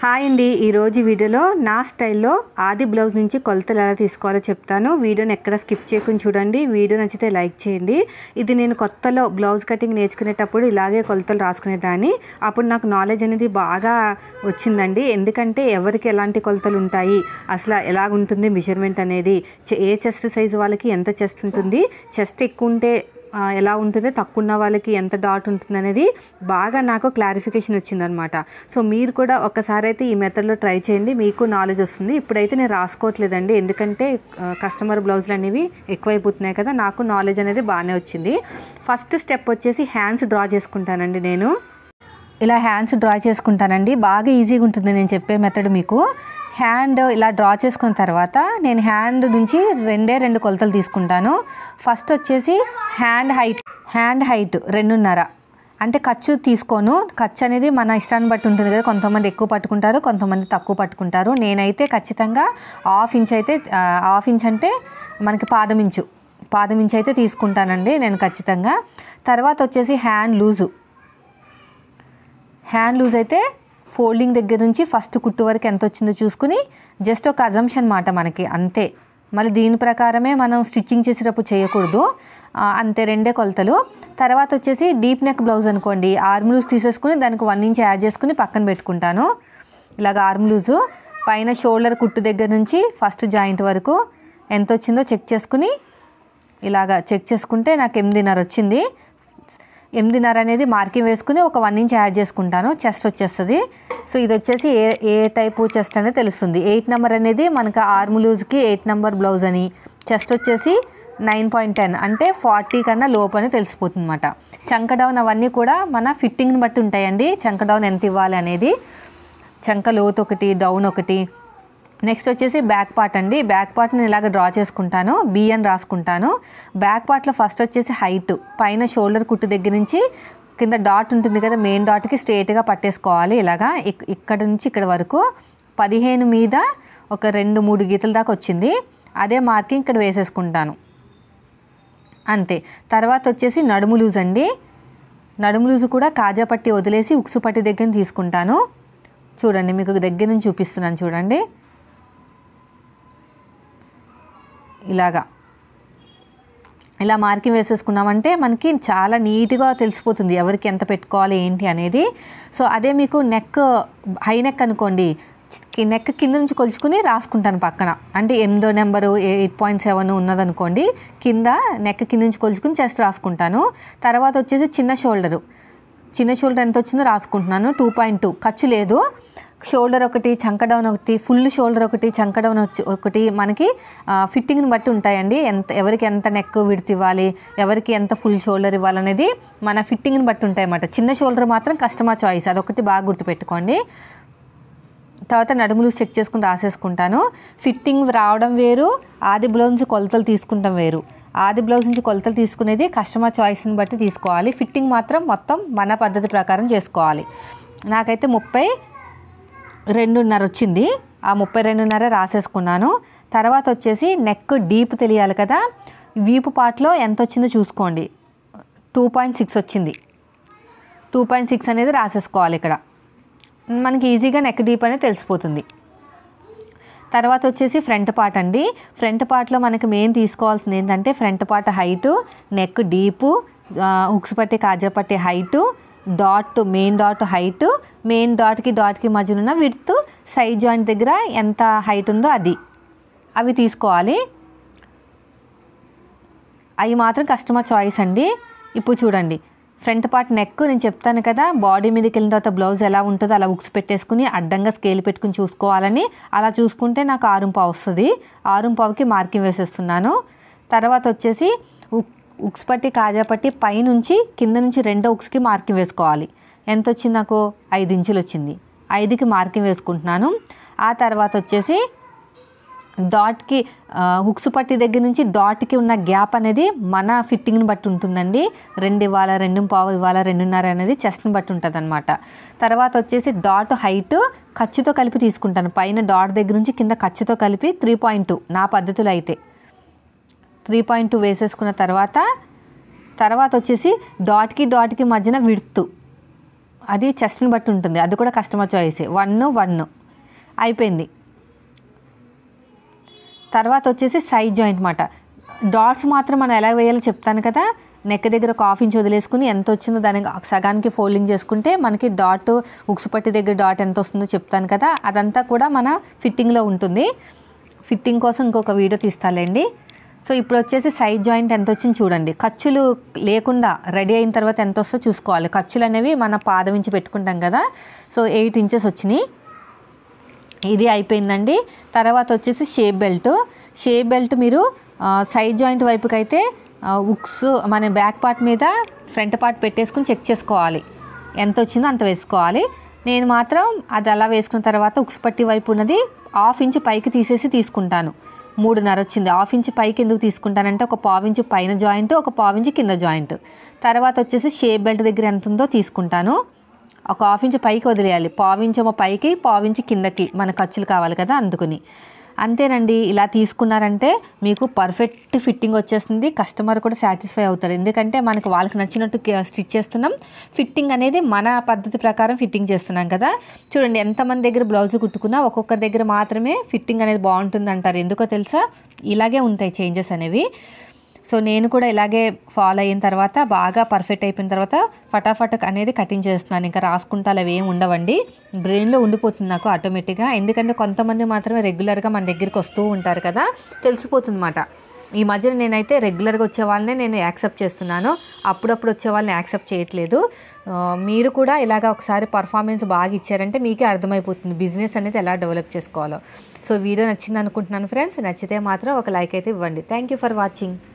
hi అండి ఈరోజు వీడియోలో నా స్టైల్లో ఆది బ్లౌజ్ నుంచి కొలతలు ఎలా తీసుకోవాలో చెప్తాను వీడియోని ఎక్కడ స్కిప్ చేయకుండా చూడండి వీడియో నచ్చితే లైక్ చేయండి ఇది నేను కొత్తలో బ్లౌజ్ కటింగ్ నేర్చుకునేటప్పుడు ఇలాగే కొలతలు రాసుకునేదాన్ని అప్పుడు నాకు నాలెడ్జ్ అనేది బాగా వచ్చిందండి ఎందుకంటే ఎవరికి ఎలాంటి కొలతలు ఉంటాయి అసలు ఎలా ఉంటుంది మెజర్మెంట్ అనేది ఏ చెస్ట్ సైజు వాళ్ళకి ఎంత చెస్ట్ ఉంటుంది చెస్ట్ ఎక్కువ ఉంటే ఎలా ఉంటుంది తక్కువ ఉన్న వాళ్ళకి ఎంత డాట్ ఉంటుంది అనేది బాగా నాకు క్లారిఫికేషన్ వచ్చిందనమాట సో మీరు కూడా ఒక్కసారి అయితే ఈ మెథడ్లో ట్రై చేయండి మీకు నాలెడ్జ్ వస్తుంది ఇప్పుడైతే నేను రాసుకోవట్లేదండి ఎందుకంటే కస్టమర్ బ్లౌజులు అనేవి ఎక్కువైపోతున్నాయి కదా నాకు నాలెడ్జ్ అనేది బాగానే వచ్చింది ఫస్ట్ స్టెప్ వచ్చేసి హ్యాండ్స్ డ్రా చేసుకుంటానండి నేను ఇలా హ్యాండ్స్ డ్రా చేసుకుంటానండి బాగా ఈజీగా ఉంటుంది నేను చెప్పే మెథడ్ మీకు హ్యాండ్ ఇలా డ్రా చేసుకున్న తర్వాత నేను హ్యాండ్ నుంచి రెండే రెండు కొలతలు తీసుకుంటాను ఫస్ట్ వచ్చేసి హ్యాండ్ హైట్ హ్యాండ్ హైట్ రెండున్నర అంటే ఖర్చు తీసుకోను ఖర్చు అనేది మన ఇష్టాన్ని బట్టి ఉంటుంది కదా కొంతమంది ఎక్కువ పట్టుకుంటారు కొంతమంది తక్కువ పట్టుకుంటారు నేనైతే ఖచ్చితంగా హాఫ్ ఇంచ్ అయితే హాఫ్ ఇంచ్ అంటే మనకి పాదం ఇంచు పాదం ఇంచు అయితే తీసుకుంటానండి నేను ఖచ్చితంగా తర్వాత వచ్చేసి హ్యాండ్ లూజు హ్యాండ్ లూజ్ అయితే ఫోల్డింగ్ దగ్గర నుంచి ఫస్ట్ కుట్టు వరకు ఎంత వచ్చిందో చూసుకుని జస్ట్ ఒక అజంప్షన్ మాట మనకి అంతే మళ్ళీ దీని ప్రకారమే మనం స్టిచ్చింగ్ చేసేటప్పుడు చేయకూడదు అంతే రెండే కొలతలు తర్వాత వచ్చేసి డీప్ నెక్ బ్లౌజ్ అనుకోండి ఆర్మ్ లూజ్ తీసేసుకుని దానికి వన్ ఇంచ్ యాడ్ చేసుకుని పక్కన పెట్టుకుంటాను ఇలాగ ఆర్మ్ లూజు పైన షోల్డర్ కుట్టు దగ్గర నుంచి ఫస్ట్ జాయింట్ వరకు ఎంత వచ్చిందో చెక్ చేసుకుని ఇలాగ చెక్ చేసుకుంటే నాకు ఎనిమిదిన్నర వచ్చింది ఎనిమిదిన్నర అనేది మార్కింగ్ వేసుకుని ఒక వన్ ఇంచ్ యాడ్ చేసుకుంటాను చెస్ట్ వచ్చేస్తుంది సో ఇది వచ్చేసి ఏ ఏ టైపు చెస్ట్ అనేది తెలుస్తుంది ఎయిట్ నెంబర్ అనేది మనకు ఆర్మ్ లూజ్కి ఎయిట్ నెంబర్ బ్లౌజ్ అని చెస్ట్ వచ్చేసి నైన్ పాయింట్ టెన్ అంటే ఫార్టీ కన్నా లోపు అని తెలిసిపోతుంది అనమాట చంక డౌన్ అవన్నీ కూడా మన ఫిట్టింగ్ని బట్టి ఉంటాయండి చంక డౌన్ ఎంత ఇవ్వాలి అనేది చంక లోతు ఒకటి డౌన్ ఒకటి నెక్స్ట్ వచ్చేసి బ్యాక్ పార్ట్ అండి బ్యాక్ పార్ట్ నేను ఇలాగ డ్రా చేసుకుంటాను బి అని రాసుకుంటాను బ్యాక్ పార్ట్లో ఫస్ట్ వచ్చేసి హైట్ పైన షోల్డర్ కుట్టు దగ్గర నుంచి కింద డాట్ ఉంటుంది కదా మెయిన్ డాట్కి స్ట్రేట్గా పట్టేసుకోవాలి ఇలాగా ఇక్కడ నుంచి ఇక్కడ వరకు పదిహేను మీద ఒక రెండు మూడు గీతల దాకా వచ్చింది అదే మార్కింగ్ ఇక్కడ వేసేసుకుంటాను అంతే తర్వాత వచ్చేసి నడుము లూజ్ అండి నడుము లూజు కూడా కాజా పట్టి వదిలేసి ఉక్సు పట్టి దగ్గర తీసుకుంటాను చూడండి మీకు దగ్గర నుంచి చూపిస్తున్నాను చూడండి ఇలాగా ఇలా మార్కింగ్ వేసేసుకున్నామంటే మనకి చాలా నీట్గా తెలిసిపోతుంది ఎవరికి ఎంత పెట్టుకోవాలి ఏంటి అనేది సో అదే మీకు నెక్ హై నెక్ అనుకోండి నెక్ కింద నుంచి కొలుచుకుని రాసుకుంటాను పక్కన అంటే ఎనిమిదో నెంబరు ఎయిట్ పాయింట్ సెవెన్ ఉన్నదనుకోండి కింద నెక్ కింద నుంచి కొలుచుకుని చెస్ట్ రాసుకుంటాను తర్వాత వచ్చేసి చిన్న షోల్డరు చిన్న షోల్డర్ ఎంత వచ్చిందో రాసుకుంటున్నాను టూ పాయింట్ టూ ఖర్చు లేదు షోల్డర్ ఒకటి చంక డౌన్ ఒకటి ఫుల్ షోల్డర్ ఒకటి చంక డౌన్ వచ్చి ఒకటి మనకి ఫిట్టింగ్ని బట్టి ఉంటాయండి ఎంత ఎవరికి ఎంత నెక్ విడితి ఇవ్వాలి ఎవరికి ఎంత ఫుల్ షోల్డర్ ఇవ్వాలనేది మన ఫిట్టింగ్ని బట్టి ఉంటాయన్నమాట చిన్న షోల్డర్ మాత్రం కస్టమర్ చాయిస్ అదొకటి బాగా గుర్తుపెట్టుకోండి తర్వాత నడుములు చెక్ చేసుకుని రాసేసుకుంటాను ఫిట్టింగ్ రావడం వేరు ఆది బ్లౌజ్ నుంచి కొలతలు తీసుకుంటాం వేరు ఆది బ్లౌజ్ నుంచి కొలతలు తీసుకునేది కస్టమర్ చాయిస్ని బట్టి తీసుకోవాలి ఫిట్టింగ్ మాత్రం మొత్తం మన పద్ధతి ప్రకారం చేసుకోవాలి నాకైతే ముప్పై రెండున్నర వచ్చింది ఆ ముప్పై రెండున్నర రాసేసుకున్నాను తర్వాత వచ్చేసి నెక్ డీప్ తెలియాలి కదా వీపు పార్ట్లో ఎంత వచ్చిందో చూసుకోండి టూ పాయింట్ సిక్స్ వచ్చింది టూ పాయింట్ సిక్స్ అనేది రాసేసుకోవాలి ఇక్కడ మనకి ఈజీగా నెక్ డీప్ అనేది తెలిసిపోతుంది తర్వాత వచ్చేసి ఫ్రంట్ పార్ట్ అండి ఫ్రంట్ పార్ట్లో మనకి మెయిన్ తీసుకోవాల్సింది ఏంటంటే front part height neck deep hooks పట్టి కాజా పట్టి height dot main dot height main డాట్కి డాట్కి మధ్యన ఉన్న విడ్త్ సైడ్ జాయింట్ దగ్గర ఎంత హైట్ ఉందో అది అవి తీసుకోవాలి అవి మాత్రం కస్టమర్ చాయిస్ అండి ఇప్పుడు చూడండి ఫ్రంట్ పార్ట్ నెక్ నేను చెప్తాను కదా బాడీ మీదకి వెళ్ళిన తర్వాత బ్లౌజ్ ఎలా ఉంటుందో అలా ఉక్స్ పెట్టేసుకుని అడ్డంగా స్కేల్ పెట్టుకుని చూసుకోవాలని అలా చూసుకుంటే నాకు ఆరుంపావు వస్తుంది ఆరుంపావుకి మార్కింగ్ వేసేస్తున్నాను తర్వాత వచ్చేసి ఉక్స్ పట్టి కాజా పట్టి పైనుంచి కింద నుంచి రెండో ఉక్స్కి మార్కింగ్ వేసుకోవాలి ఎంత వచ్చింది నాకు ఐదు ఇంచులు వచ్చింది ఐదుకి మార్కింగ్ వేసుకుంటున్నాను ఆ తర్వాత వచ్చేసి డాట్కి హుక్స్ పట్టి దగ్గర నుంచి డాట్కి ఉన్న గ్యాప్ అనేది మన ఫిట్టింగ్ని బట్టి ఉంటుందండి రెండు ఇవ్వాలా రెండు పావు ఇవ్వాలా రెండున్నర అనేది చెస్ట్ని బట్టి ఉంటుంది అనమాట తర్వాత వచ్చేసి డాట్ హైట్ ఖర్చుతో కలిపి తీసుకుంటాను పైన డాట్ దగ్గర నుంచి కింద ఖర్చుతో కలిపి త్రీ పాయింట్ నా పద్ధతిలో అయితే త్రీ పాయింట్ టూ వేసేసుకున్న తర్వాత తర్వాత వచ్చేసి డాట్కి డాట్కి మధ్యన విడుతు అది చెస్ట్ని బట్టి ఉంటుంది అది కూడా కస్టమర్ చాయిస్ వన్ వన్ అయిపోయింది తర్వాత వచ్చేసి సైడ్ జాయింట్ మాట డాట్స్ మాత్రం మనం ఎలా వేయాలో చెప్తాను కదా నెక్ దగ్గర ఒక హాఫ్ ఇంచ్ వదిలేసుకుని ఎంత వచ్చిందో దానికి సగానికి ఫోల్డింగ్ చేసుకుంటే మనకి డాట్ ఉక్సుపట్టి దగ్గర డాట్ ఎంత వస్తుందో చెప్తాను కదా అదంతా కూడా మన ఫిట్టింగ్లో ఉంటుంది ఫిట్టింగ్ కోసం ఇంకొక వీడియో తీస్తాలేండి సో ఇప్పుడు వచ్చేసి సైడ్ జాయింట్ ఎంత వచ్చింది చూడండి ఖర్చులు లేకుండా రెడీ అయిన తర్వాత ఎంత వస్తుందో చూసుకోవాలి ఖర్చులు అనేవి మన పాదం నుంచి పెట్టుకుంటాం కదా సో ఎయిట్ ఇంచెస్ వచ్చినాయి ఇది అయిపోయిందండి తర్వాత వచ్చేసి షేప్ బెల్ట్ షేప్ బెల్ట్ మీరు సైడ్ జాయింట్ వైపుకైతే ఉక్స్ మన బ్యాక్ పార్ట్ మీద ఫ్రంట్ పార్ట్ పెట్టేసుకుని చెక్ చేసుకోవాలి ఎంత వచ్చిందో అంత వేసుకోవాలి నేను మాత్రం అది అలా వేసుకున్న తర్వాత ఉక్స్ పట్టి వైపు ఉన్నది హాఫ్ ఇంచ్ పైకి తీసేసి తీసుకుంటాను మూడున్నర వచ్చింది హాఫ్ ఇంచ్ పైకి ఎందుకు తీసుకుంటానంటే ఒక పావించు పైన జాయింట్ ఒక పావించు కింద జాయింట్ తర్వాత వచ్చేసి షేప్ బెల్ట్ దగ్గర ఎంత ఉందో తీసుకుంటాను ఒక హాఫ్ ఇంచ్ పైకి వదిలేయాలి పావించమో పైకి పావించి కిందకి మన ఖర్చులు కావాలి కదా అందుకుని అంతేనండి ఇలా తీసుకున్నారంటే మీకు పర్ఫెక్ట్ ఫిట్టింగ్ వచ్చేస్తుంది కస్టమర్ కూడా సాటిస్ఫై అవుతారు ఎందుకంటే మనకు వాళ్ళకి నచ్చినట్టు స్టిచ్ చేస్తున్నాం ఫిట్టింగ్ అనేది మన పద్ధతి ప్రకారం ఫిట్టింగ్ చేస్తున్నాం కదా చూడండి ఎంతమంది దగ్గర బ్లౌజ్ కుట్టుకున్నా ఒక్కొక్కరి దగ్గర మాత్రమే ఫిట్టింగ్ అనేది బాగుంటుంది అంటారు ఎందుకో తెలుసా ఇలాగే ఉంటాయి చేంజెస్ అనేవి సో నేను కూడా ఇలాగే ఫాలో అయిన తర్వాత బాగా పర్ఫెక్ట్ అయిపోయిన తర్వాత ఫటాఫట్ అనేది కటింగ్ చేస్తున్నాను ఇంకా రాసుకుంటా అవి ఏం ఉండవండి బ్రెయిన్లో ఉండిపోతుంది నాకు ఆటోమేటిక్గా ఎందుకంటే కొంతమంది మాత్రమే రెగ్యులర్గా మన దగ్గరికి వస్తూ ఉంటారు కదా తెలిసిపోతుంది అన్నమాట ఈ మధ్యన నేనైతే రెగ్యులర్గా వచ్చే వాళ్ళనే నేను యాక్సెప్ట్ చేస్తున్నాను అప్పుడప్పుడు వచ్చే వాళ్ళని యాక్సెప్ట్ చేయట్లేదు మీరు కూడా ఇలాగ ఒకసారి పర్ఫార్మెన్స్ బాగా ఇచ్చారంటే మీకే అర్థమైపోతుంది బిజినెస్ అనేది ఎలా డెవలప్ చేసుకోవాలో సో వీడియో నచ్చింది అనుకుంటున్నాను ఫ్రెండ్స్ నచ్చితే మాత్రం ఒక లైక్ అయితే ఇవ్వండి థ్యాంక్ యూ ఫర్ వాచింగ్